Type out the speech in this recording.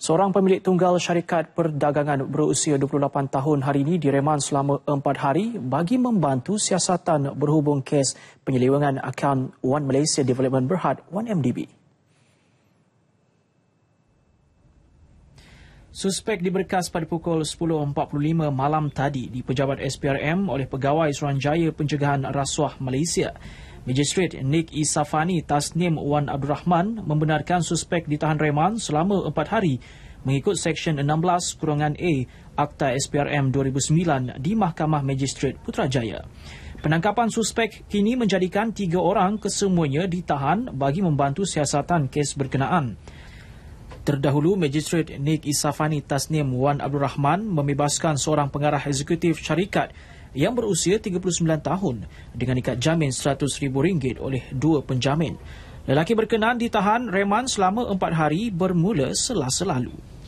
Seorang pemilik tunggal syarikat perdagangan berusia 28 tahun hari ini direman selama 4 hari bagi membantu siasatan berhubung kes penyelewengan akaun One Malaysia Development Berhad 1MDB. Suspek diberkas pada pukul 10.45 malam tadi di pejabat SPRM oleh pegawai Suruhanjaya Pencegahan Rasuah Malaysia. Magistrate Nick Isafani Tasnim Wan Abdul Rahman membenarkan suspek ditahan reman selama 4 hari mengikut Seksyen 16 kurangan A Akta SPRM 2009 di Mahkamah Magistrate Putrajaya. Penangkapan suspek kini menjadikan tiga orang kesemuanya ditahan bagi membantu siasatan kes berkenaan. Terdahulu, Magistrate Nick Isafani Tasnim Wan Abdul Rahman membebaskan seorang pengarah eksekutif syarikat yang berusia 39 tahun dengan ikat jamin RM100,000 oleh dua penjamin. Lelaki berkenaan ditahan reman selama empat hari bermula selasa lalu.